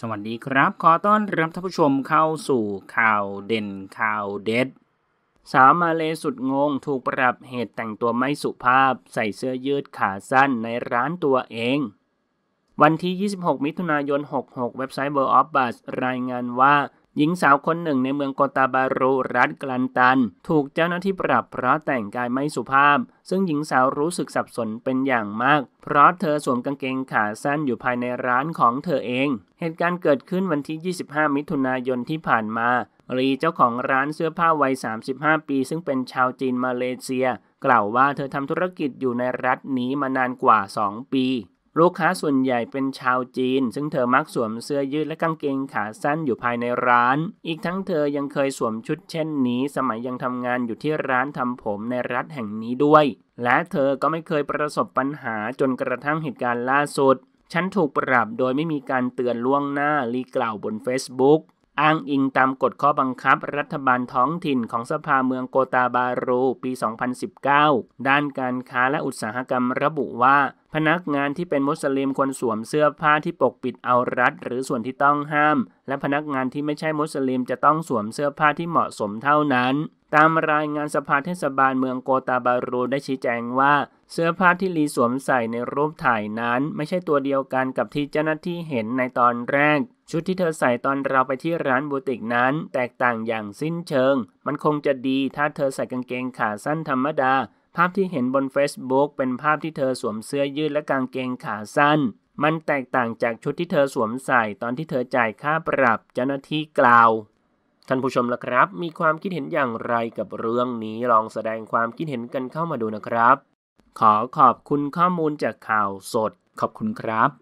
สวัสดีครับ ขอต้อนรับท่านผู้ชมเข้าสู่ข่าวเด่นข่าวเด็ด สาวมาเลสุดงง ถูกปรับเหตุแต่งตัวไม่สุภาพใส่เสื้อยืดขาสั้นในร้านตัวเอง วันที่ 26 มิถุนายน 66 เว็บไซต์ World of b u z รายงานว่าหญิงสาวคนหนึ่งในเมืองโกตาบารุรัฐกลันตัน ถูกเจ้าหน้าที่ปรับเพราะแต่งกายไม่สุภาพ ซึ่งหญิงสาวรู้สึกสับสนเป็นอย่างมาก เพราะเธอสวมกางเกงขาสั้นอยู่ภายในร้านของเธอเอง เหตุการณ์เกิดขึ้นวันที่ 25 มิถุนายนที่ผ่านมารีเจ้าของร้านเสื้อผ้าวัย 35 ปี ซึ่งเป็นชาวจีนมาเลเซีย กล่าวว่าเธอทำธุรกิจอยู่ในรัฐนี้มานานกว่า 2 ปีลูกค้าส่วนใหญ่เป็นชาวจีน ซึ่งเธอมักสวมเสื้อยืดและกางเกงขาสั้นอยู่ภายในร้าน อีกทั้งเธอยังเคยสวมชุดเช่นนี้ สมัยยังทำงานอยู่ที่ร้านทำผมในรัฐแห่งนี้ด้วย และเธอก็ไม่เคยประสบปัญหาจนกระทั่งเหตุการณ์ล่าสุด ฉันถูกปรับโดยไม่มีการเตือนล่วงหน้า ลีกล่าวบน Facebook อ้างอิงตามกฎข้อบังคับรัฐบาลท้องถิ่นของสภาเมืองโกตาบารูปี 2019 ด้านการค้าและอุตสาหกรรมระบุว่าพนักงานที่เป็นมุสลิมควรสวมเสื้อผ้าที่ปกปิดเอารัดหรือส่วนที่ต้องห้าม และพนักงานที่ไม่ใช่มุสลิมจะต้องสวมเสื้อผ้าที่เหมาะสมเท่านั้น ตามรายงานสภาเทศบาลเมืองโกตาบารูได้ชี้แจงว่า เสื้อผ้าที่ลีสวมใส่ในรูปถ่ายนั้นไม่ใช่ตัวเดียวกันกับที่เจ้าหน้าที่เห็นในตอนแรก ชุดที่เธอใส่ตอนเราไปที่ร้านบูติกนั้นแตกต่างอย่างสิ้นเชิง มันคงจะดีถ้าเธอใส่กางเกงขาสั้นธรรมดาภาพที่เห็นบน Facebook เป็นภาพที่เธอสวมเสื้อยืดและกางเกงขาสั้น มันแตกต่างจากชุดที่เธอสวมใส่ตอนที่เธอจ่ายค่าปรับเจ้าหน้าที่กล่าว ท่านผู้ชมละครับ มีความคิดเห็นอย่างไรกับเรื่องนี้ ลองแสดงความคิดเห็นกันเข้ามาดูนะครับ ขอขอบคุณข้อมูลจากข่าวสด ขอบคุณครับ